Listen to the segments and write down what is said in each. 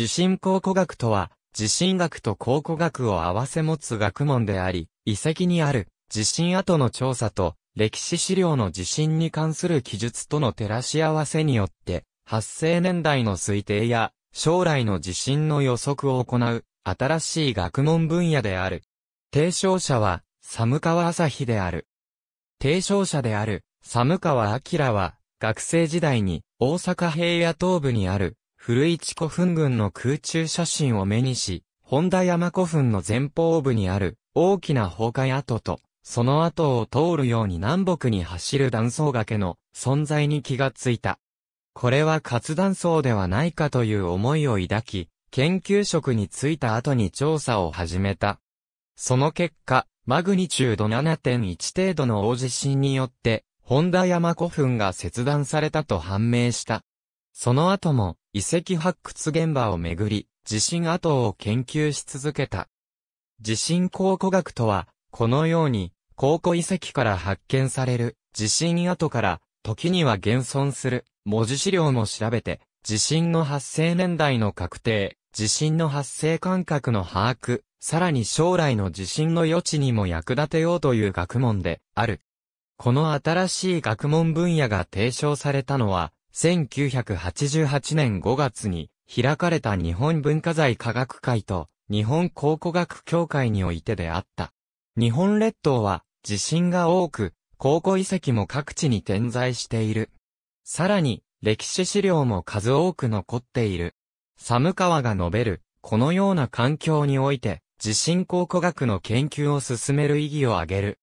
地震考古学とは、地震学と考古学を合わせ持つ学問であり、遺跡にある地震跡の調査と歴史資料の地震に関する記述との照らし合わせによって、発生年代の推定や将来の地震の予測を行う新しい学問分野である。提唱者は、寒川朝日である。提唱者である、寒川明は、学生時代に大阪平野東部にある古市古墳群の空中写真を目にし、本田山古墳の前方部にある大きな崩壊跡と、その跡を通るように南北に走る断層崖の存在に気がついた。これは活断層ではないかという思いを抱き、研究職に就いた後に調査を始めた。その結果、マグニチュード7.1程度の大地震によって、本田山古墳が切断されたと判明した。その後も、遺跡発掘現場をめぐり、地震跡を研究し続けた。地震考古学とは、このように、考古遺跡から発見される地震跡から、時には現存する文字資料も調べて、地震の発生年代の確定、地震の発生間隔の把握、さらに将来の地震の予知にも役立てようという学問である。この新しい学問分野が提唱されたのは、1988年5月に開かれた日本文化財科学会と日本考古学協会においてであった。日本列島は地震が多く、考古遺跡も各地に点在している。さらに、歴史資料も数多く残っている。寒川が述べる、このような環境において、地震考古学の研究を進める意義を挙げる。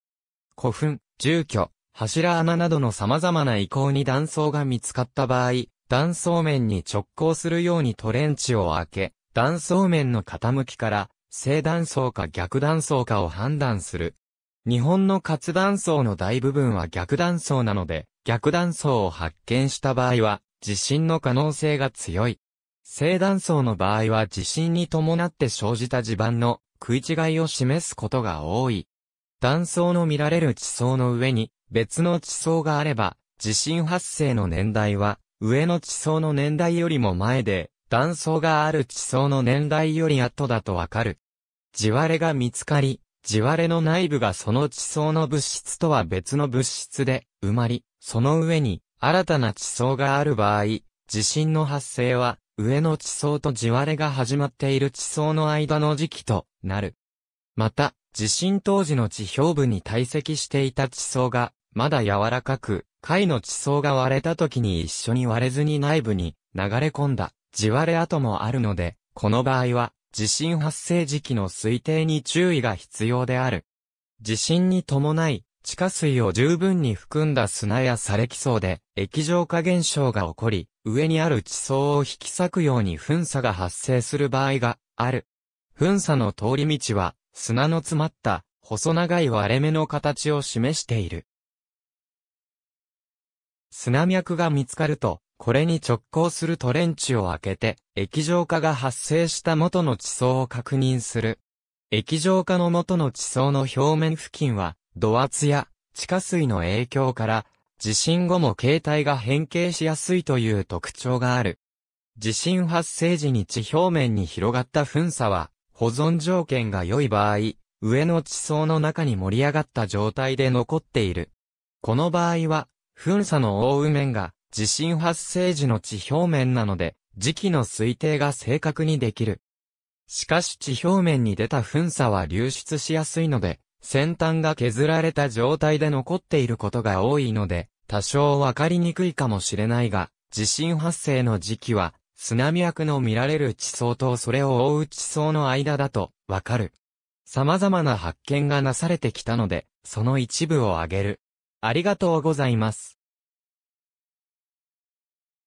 古墳、住居、柱穴などの様々な遺構に断層が見つかった場合、断層面に直行するようにトレンチを開け、断層面の傾きから、正断層か逆断層かを判断する。日本の活断層の大部分は逆断層なので、逆断層を発見した場合は、地震の可能性が強い。正断層の場合は地震に伴って生じた地盤の食い違いを示すことが多い。断層の見られる地層の上に別の地層があれば、地震発生の年代は、上の地層の年代よりも前で、断層がある地層の年代より後だとわかる。地割れが見つかり、地割れの内部がその地層の物質とは別の物質で埋まり、その上に新たな地層がある場合、地震の発生は上の地層と地割れが始まっている地層の間の時期となる。また、地震当時の地表部に堆積していた地層が、まだ柔らかく、貝の地層が割れた時に一緒に割れずに内部に流れ込んだ地割れ跡もあるので、この場合は地震発生時期の推定に注意が必要である。地震に伴い、地下水を十分に含んだ砂や砂礫層で液状化現象が起こり、上にある地層を引き裂くように噴砂が発生する場合がある。噴砂の通り道は砂の詰まった、細長い割れ目の形を示している。砂脈が見つかると、これに直行するトレンチを開けて、液状化が発生した元の地層を確認する。液状化の元の地層の表面付近は、土圧や地下水の影響から、地震後も形態が変形しやすいという特徴がある。地震発生時に地表面に広がった噴砂は、保存条件が良い場合、上の地層の中に盛り上がった状態で残っている。この場合は、噴砂の覆う面が地震発生時の地表面なので、時期の推定が正確にできる。しかし地表面に出た噴砂は流出しやすいので、先端が削られた状態で残っていることが多いので、多少わかりにくいかもしれないが、地震発生の時期は砂脈の見られる地層とそれを覆う地層の間だとわかる。様々な発見がなされてきたので、その一部を挙げる。ありがとうございます。